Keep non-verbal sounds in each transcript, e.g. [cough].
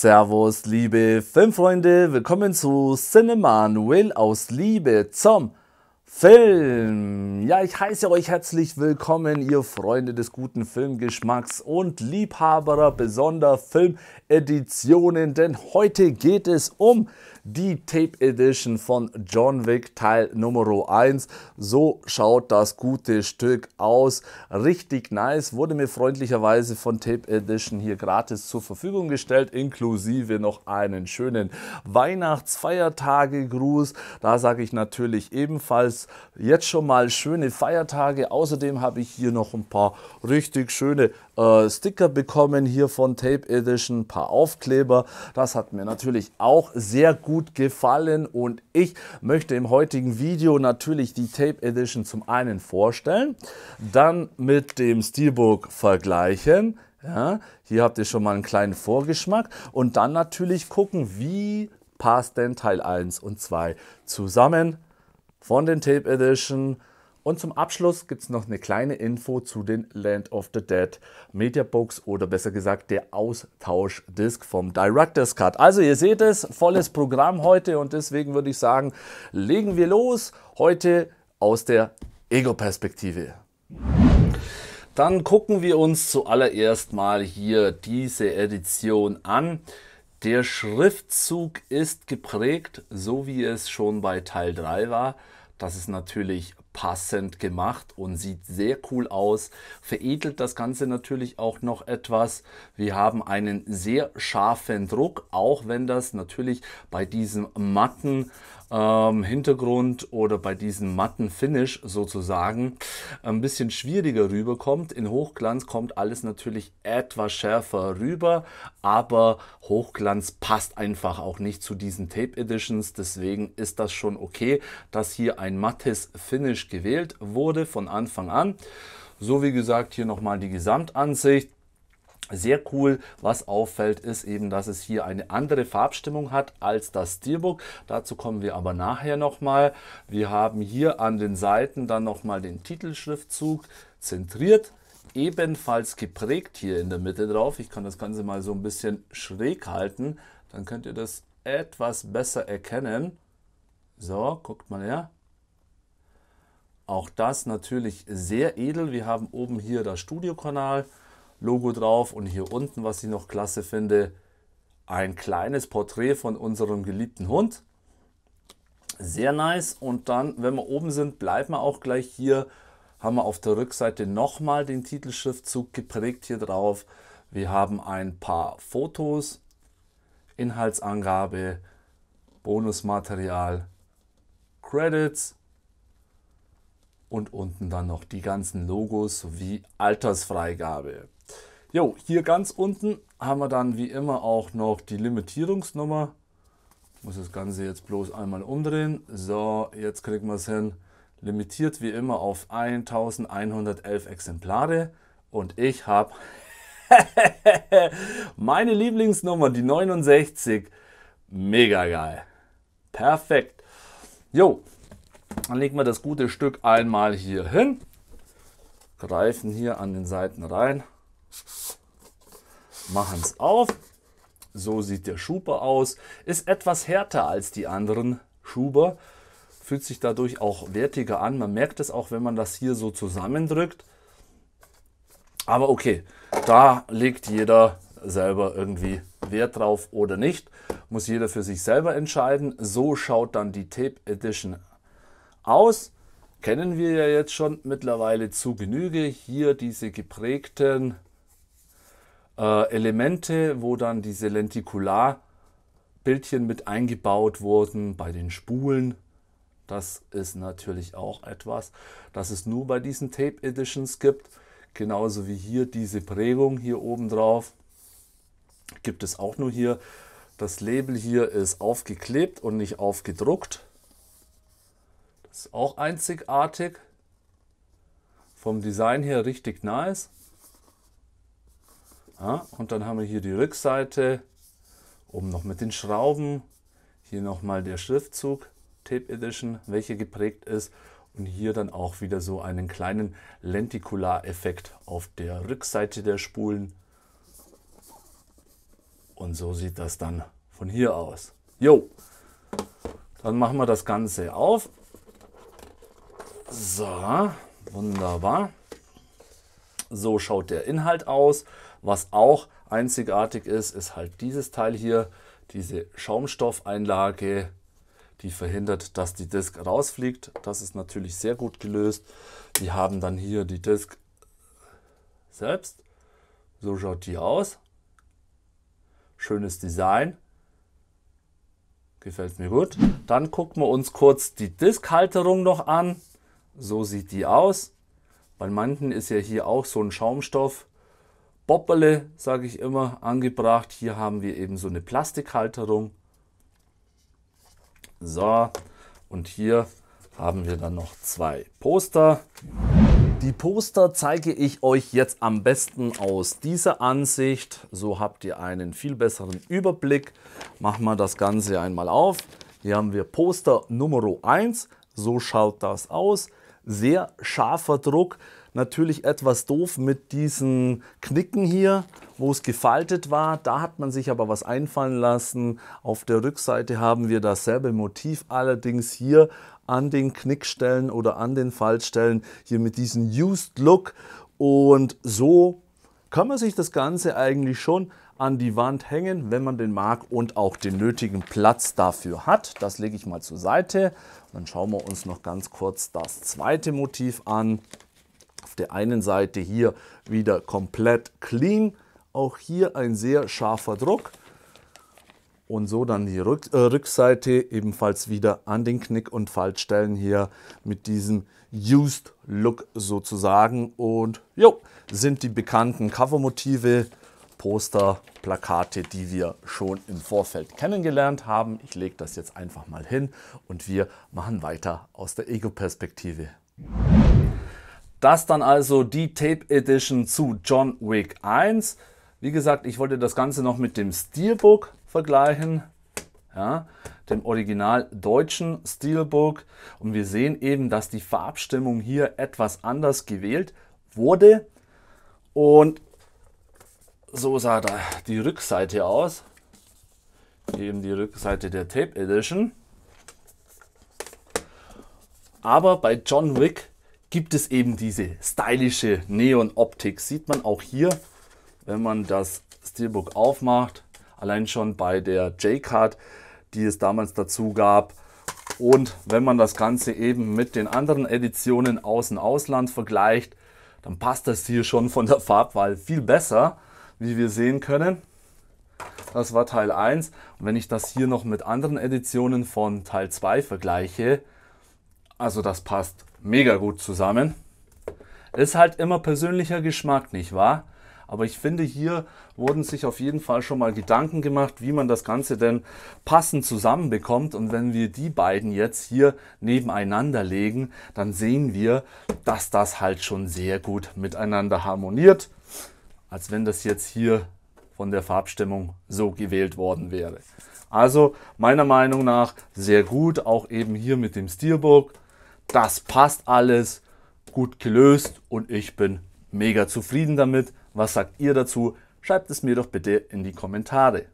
Servus, liebe Filmfreunde, willkommen zu Cinema Cinemanuel aus Liebe zum Film. Ja, ich heiße euch herzlich willkommen, ihr Freunde des guten Filmgeschmacks und Liebhaberer besonderer Filmeditionen, denn heute geht es um die Tape Edition von John Wick Teil Nummer 1. So schaut das gute Stück aus. Richtig nice, wurde mir freundlicherweise von Tape Edition hier gratis zur Verfügung gestellt, inklusive noch einen schönen Weihnachtsfeiertagegruß. Da sage ich natürlich ebenfalls jetzt schon mal schöne Feiertage. Außerdem habe ich hier noch ein paar richtig schöne äh, Sticker bekommen hier von Tape Edition, ein paar Aufkleber. Das hat mir natürlich auch sehr gut gefallen und ich möchte im heutigen Video natürlich die Tape Edition zum einen vorstellen, dann mit dem Steelbook vergleichen. Ja, hier habt ihr schon mal einen kleinen Vorgeschmack und dann natürlich gucken, wie passt denn Teil 1 und 2 zusammen von den Tape Edition und zum Abschluss gibt es noch eine kleine Info zu den Land of the Dead Media Books oder besser gesagt der Austauschdisk vom Director's Cut. Also ihr seht es, volles Programm heute und deswegen würde ich sagen, legen wir los heute aus der Ego-Perspektive. Dann gucken wir uns zuallererst mal hier diese Edition an. Der Schriftzug ist geprägt, so wie es schon bei Teil 3 war. Das ist natürlich passend gemacht und sieht sehr cool aus. Veredelt das Ganze natürlich auch noch etwas. Wir haben einen sehr scharfen Druck, auch wenn das natürlich bei diesem matten ähm, Hintergrund oder bei diesem matten Finish sozusagen ein bisschen schwieriger rüberkommt. In Hochglanz kommt alles natürlich etwas schärfer rüber, aber Hochglanz passt einfach auch nicht zu diesen Tape Editions. Deswegen ist das schon okay, dass hier ein mattes Finish strategisch gewählt wurde von Anfang an. So wie gesagt, hier nochmal die Gesamtansicht. Sehr cool, was auffällt, ist eben, dass es hier eine andere Farbstimmung hat als das Steelbook. Dazu kommen wir aber nachher nochmal. Wir haben hier an den Seiten dann nochmal den Titelschriftzug zentriert, ebenfalls geprägt hier in der Mitte drauf. Ich kann das Ganze mal so ein bisschen schräg halten, dann könnt ihr das etwas besser erkennen. So, guckt mal her. Auch das natürlich sehr edel. Wir haben oben hier das Studiokanal-Logo drauf und hier unten, was ich noch klasse finde, ein kleines Porträt von unserem geliebten Hund. Sehr nice. Und dann, wenn wir oben sind, bleiben wir auch gleich hier. Haben wir auf der Rückseite nochmal den Titelschriftzug geprägt hier drauf. Wir haben ein paar Fotos, Inhaltsangabe, Bonusmaterial, Credits und unten dann noch die ganzen Logos sowie Altersfreigabe. Jo, hier ganz unten haben wir dann wie immer auch noch die Limitierungsnummer. Ich muss das Ganze jetzt bloß einmal umdrehen. So, jetzt kriegen wir es hin. Limitiert wie immer auf 1111 Exemplare. Und ich habe [laughs] meine Lieblingsnummer, die 69. Mega geil. Perfekt. Jo, dann legen wir das gute Stück einmal hier hin, greifen hier an den Seiten rein, machen es auf. So sieht der Schuber aus. Ist etwas härter als die anderen Schuber, fühlt sich dadurch auch wertiger an. Man merkt es auch, wenn man das hier so zusammendrückt. Aber okay, da legt jeder selber irgendwie Wert drauf oder nicht. Muss jeder für sich selber entscheiden. So schaut dann die Tape Edition aus. Kennen wir ja jetzt schon mittlerweile zu Genüge. Hier diese geprägten äh, Elemente, wo dann diese Lentikularbildchen mit eingebaut wurden bei den Spulen. Das ist natürlich auch etwas, das es nur bei diesen Tape Editions gibt. Genauso wie hier diese Prägung hier oben drauf gibt es auch nur hier. Das Label hier ist aufgeklebt und nicht aufgedruckt. Ist auch einzigartig. Vom Design her richtig nice. Ja, und dann haben wir hier die Rückseite. Oben noch mit den Schrauben. Hier nochmal der Schriftzug Tape Edition, welche geprägt ist. Und hier dann auch wieder so einen kleinen Lentikular-Effekt auf der Rückseite der Spulen. Und so sieht das dann von hier aus. Jo, dann machen wir das Ganze auf. So, wunderbar. So schaut der Inhalt aus. Was auch einzigartig ist, ist halt dieses Teil hier, diese Schaumstoffeinlage, die verhindert, dass die Disk rausfliegt. Das ist natürlich sehr gut gelöst. Wir haben dann hier die Disk selbst. So schaut die aus. Schönes Design. Gefällt mir gut. Dann gucken wir uns kurz die Diskhalterung noch an. So sieht die aus. Bei manchen ist ja hier auch so ein Schaumstoff. Boppele, sage ich immer, angebracht. Hier haben wir eben so eine Plastikhalterung. So, und hier haben wir dann noch zwei Poster. Die Poster zeige ich euch jetzt am besten aus dieser Ansicht. So habt ihr einen viel besseren Überblick. Machen wir das Ganze einmal auf. Hier haben wir Poster Nummer 1. So schaut das aus sehr scharfer Druck. Natürlich etwas doof mit diesen Knicken hier, wo es gefaltet war. Da hat man sich aber was einfallen lassen. Auf der Rückseite haben wir dasselbe Motiv, allerdings hier an den Knickstellen oder an den Faltstellen hier mit diesem Used Look. Und so kann man sich das Ganze eigentlich schon an die Wand hängen, wenn man den mag und auch den nötigen Platz dafür hat. Das lege ich mal zur Seite. Dann schauen wir uns noch ganz kurz das zweite Motiv an. Auf der einen Seite hier wieder komplett clean. Auch hier ein sehr scharfer Druck. Und so dann die Rück äh, Rückseite ebenfalls wieder an den Knick- und Faltstellen hier mit diesem Used Look sozusagen. Und jo, sind die bekannten Covermotive motive Poster, Plakate, die wir schon im Vorfeld kennengelernt haben. Ich lege das jetzt einfach mal hin und wir machen weiter aus der Ego-Perspektive. Das dann also die Tape Edition zu John Wick 1. Wie gesagt, ich wollte das Ganze noch mit dem Steelbook vergleichen, ja, dem original deutschen Steelbook. Und wir sehen eben, dass die Farbstimmung hier etwas anders gewählt wurde. Und so sah da die Rückseite aus. Eben die Rückseite der Tape Edition. Aber bei John Wick gibt es eben diese stylische Neon-Optik. Sieht man auch hier, wenn man das Steelbook aufmacht. Allein schon bei der J-Card, die es damals dazu gab. Und wenn man das Ganze eben mit den anderen Editionen aus dem Ausland vergleicht, dann passt das hier schon von der Farbwahl viel besser wie wir sehen können. Das war Teil 1. Und wenn ich das hier noch mit anderen Editionen von Teil 2 vergleiche, also das passt mega gut zusammen. Ist halt immer persönlicher Geschmack, nicht wahr? Aber ich finde, hier wurden sich auf jeden Fall schon mal Gedanken gemacht, wie man das Ganze denn passend zusammenbekommt. Und wenn wir die beiden jetzt hier nebeneinander legen, dann sehen wir, dass das halt schon sehr gut miteinander harmoniert als wenn das jetzt hier von der Farbstimmung so gewählt worden wäre. Also meiner Meinung nach sehr gut, auch eben hier mit dem Steelbook. Das passt alles, gut gelöst und ich bin mega zufrieden damit. Was sagt ihr dazu? Schreibt es mir doch bitte in die Kommentare.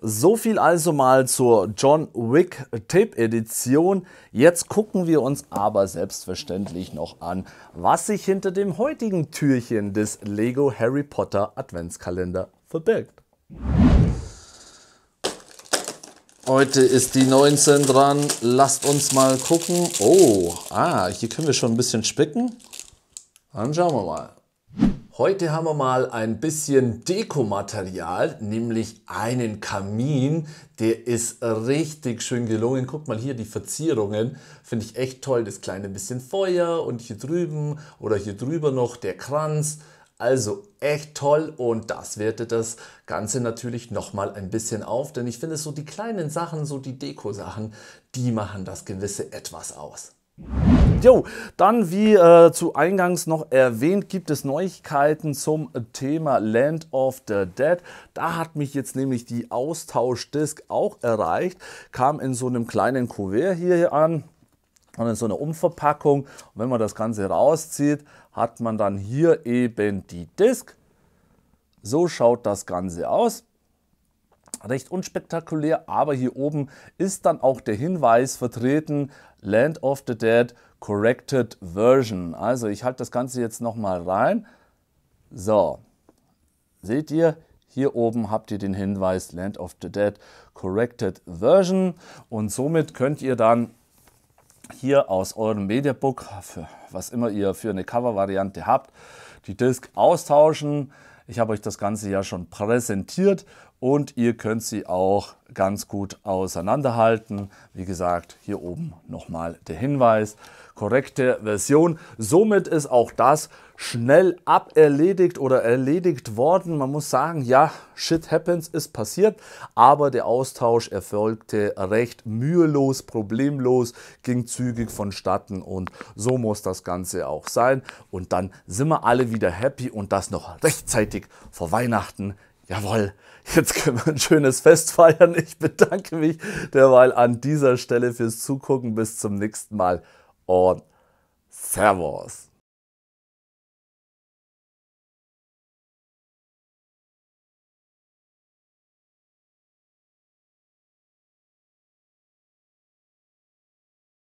So viel also mal zur John Wick Tape Edition. Jetzt gucken wir uns aber selbstverständlich noch an, was sich hinter dem heutigen Türchen des Lego Harry Potter Adventskalender verbirgt. Heute ist die 19 dran. Lasst uns mal gucken. Oh, ah, hier können wir schon ein bisschen spicken. Dann schauen wir mal. Heute haben wir mal ein bisschen Dekomaterial, nämlich einen Kamin. Der ist richtig schön gelungen. Guck mal hier die Verzierungen. Finde ich echt toll. Das kleine bisschen Feuer und hier drüben oder hier drüber noch der Kranz. Also echt toll und das wertet das Ganze natürlich nochmal ein bisschen auf, denn ich finde so die kleinen Sachen, so die Deko-Sachen, die machen das Gewisse etwas aus. Jo, dann wie äh, zu Eingangs noch erwähnt, gibt es Neuigkeiten zum Thema Land of the Dead. Da hat mich jetzt nämlich die Austauschdisk auch erreicht, kam in so einem kleinen Kuvert hier an und in so einer Umverpackung. Und wenn man das Ganze rauszieht, hat man dann hier eben die Disk. So schaut das Ganze aus recht unspektakulär, aber hier oben ist dann auch der Hinweis vertreten, Land of the Dead Corrected Version. Also ich halte das Ganze jetzt nochmal rein. So, seht ihr, hier oben habt ihr den Hinweis Land of the Dead Corrected Version und somit könnt ihr dann hier aus eurem Mediabook, für was immer ihr für eine Cover-Variante habt, die Disk austauschen. Ich habe euch das Ganze ja schon präsentiert und ihr könnt sie auch ganz gut auseinanderhalten. Wie gesagt, hier oben nochmal der Hinweis, korrekte Version. Somit ist auch das schnell aberledigt oder erledigt worden. Man muss sagen, ja, shit happens, ist passiert, aber der Austausch erfolgte recht mühelos, problemlos, ging zügig vonstatten und so muss das Ganze auch sein. Und dann sind wir alle wieder happy und das noch rechtzeitig vor Weihnachten Jawohl, jetzt können wir ein schönes Fest feiern. Ich bedanke mich derweil an dieser Stelle fürs Zugucken. Bis zum nächsten Mal und Servus.